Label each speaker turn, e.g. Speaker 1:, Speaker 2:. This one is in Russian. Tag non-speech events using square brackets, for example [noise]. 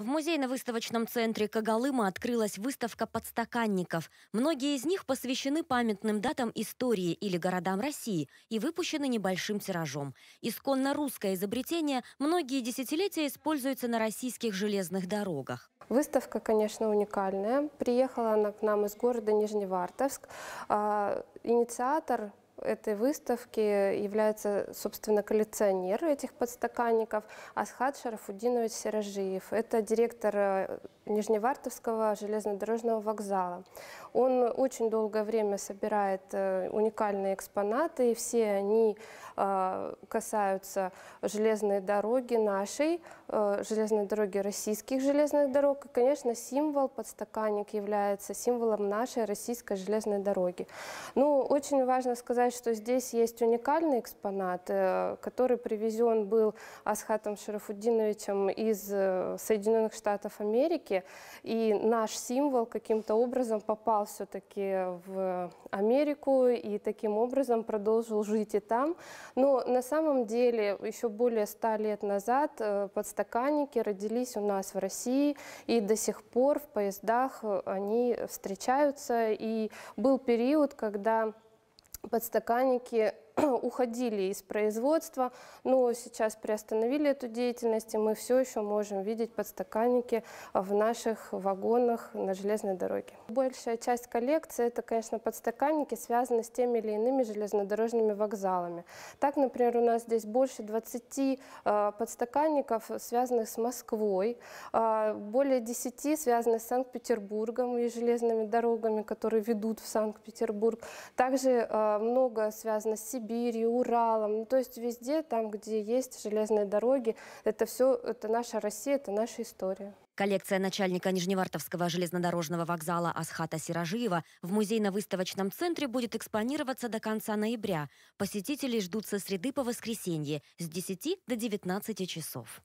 Speaker 1: В музейно-выставочном центре Кагалыма открылась выставка подстаканников. Многие из них посвящены памятным датам истории или городам России и выпущены небольшим тиражом. Исконно русское изобретение многие десятилетия используется на российских железных дорогах.
Speaker 2: Выставка, конечно, уникальная. Приехала она к нам из города Нижневартовск. А, инициатор этой выставки является, собственно, коллекционер этих подстаканников Асхат Шарафудинович Серожиев. Это директор э, Нижневартовского железнодорожного вокзала. Он очень долгое время собирает э, уникальные экспонаты, и все они э, касаются железной дороги нашей, э, железной дороги российских железных дорог. И, конечно, символ подстаканник является символом нашей российской железной дороги. Ну, очень важно сказать, что здесь есть уникальный экспонат, который привезен был Асхатом Шарафуддиновичем из Соединенных Штатов Америки. И наш символ каким-то образом попал все-таки в Америку и таким образом продолжил жить и там. Но на самом деле еще более ста лет назад э, подстаканники родились у нас в России и до сих пор в поездах э, они встречаются. И был период, когда подстаканники [clears throat] уходили из производства, но сейчас приостановили эту деятельность, и мы все еще можем видеть подстаканники в наших вагонах на железной дороге. Большая часть коллекции – это, конечно, подстаканники, связанные с теми или иными железнодорожными вокзалами. Так, например, у нас здесь больше 20 э, подстаканников, связанных с Москвой, э, более 10 связаны с Санкт-Петербургом и железными дорогами, которые ведут в Санкт-Петербург. Также э, много связано с Сибирью, Сибирью, Уралом, ну, то есть везде там, где есть железные дороги, это все, это наша Россия, это наша история.
Speaker 1: Коллекция начальника Нижневартовского железнодорожного вокзала Асхата Сиражиева в музейно-выставочном центре будет экспонироваться до конца ноября. Посетителей ждут со среды по воскресенье с 10 до 19 часов.